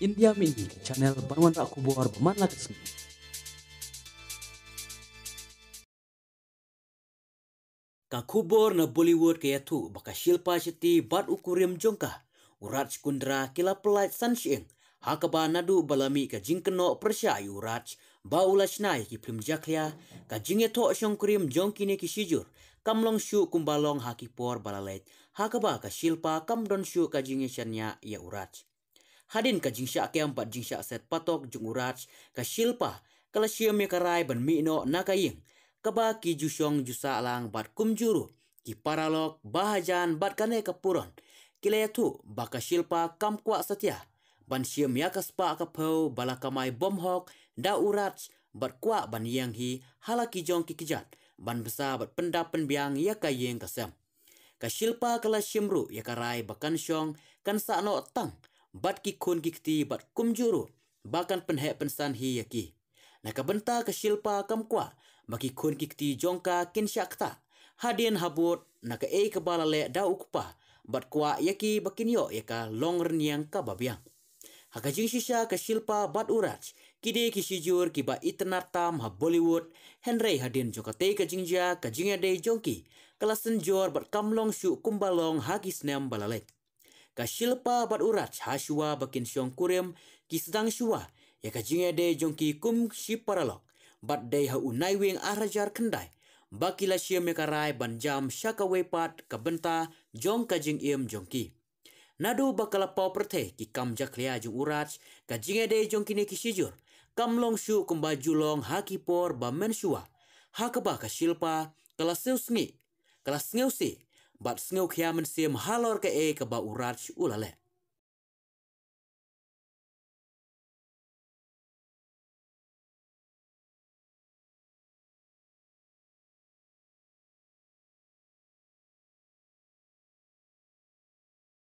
India Minggi, channel Banwan Rakubo Arbaman Laksmi. Kakubor na Bollywood ke tu baka Shilpa Shetty bat ukurim jongka. Uraj Kundra kila pelat sanshing. Hakaba nadu balami ka jingkeno persya uraj. Baula shnai ki film jaklia ka jingeto shongkrim jongkine ki sijur. kamlong shu kumbalong hakipor balalait hakaba ka shilpa kamdon shu ka jingeshannya ya uraj hadin ka jingsha kem bat jingsha set patok jungurach ka shilpa kala shiam karai ban mi mino nakaying kaba ki jusong jusa lang bat kumjuru ki paralok bahajan bat kane kapuron kile tu baka shilpa kam kwa satya ban shiam yakaspa ka phau balakamai bomhok da urach bat kwa ban yang hi halaki jong ki kijat ban besa bat pendap penbiang ya kayeng kasem ka shilpa kala shimru ya karai bakan syong kan, kan no tang bat ki kon ki ti bat kum juru bakan penhe pensan hi yaki na benta ka shilpa kamkwa maki kon ki ti jongka kin syakta hadian habut na ka e ka balale da ukpa bat kwa yaki bakin yo yaka long yang ka babiang haka jing shisha ka shilpa bat uraj kide ki shijur ki ba itnar tam ha bollywood henry hadian joka te ka jingja ka jingya de jongki kelasen jor bat kamlong shu kumbalong hagis nem balalek Kasilpa bat urat hasua bakin syong kurem kisdang syua shua ya kajinge de jongki kum shi paralok bat de ha unai wing arajar ah kendai bakila shiem ya karai ban jam shaka pat ka benta jong kajing iem jongki nado bakala pau perte ki kam jaklia jung urat ka de jongki ne kisijur shijur kam long shu kum ba julong haki por ba men shua hakaba kasilpa kelas seusngi kelas bat sngeu khiam an halor ke e ke ba urach ulale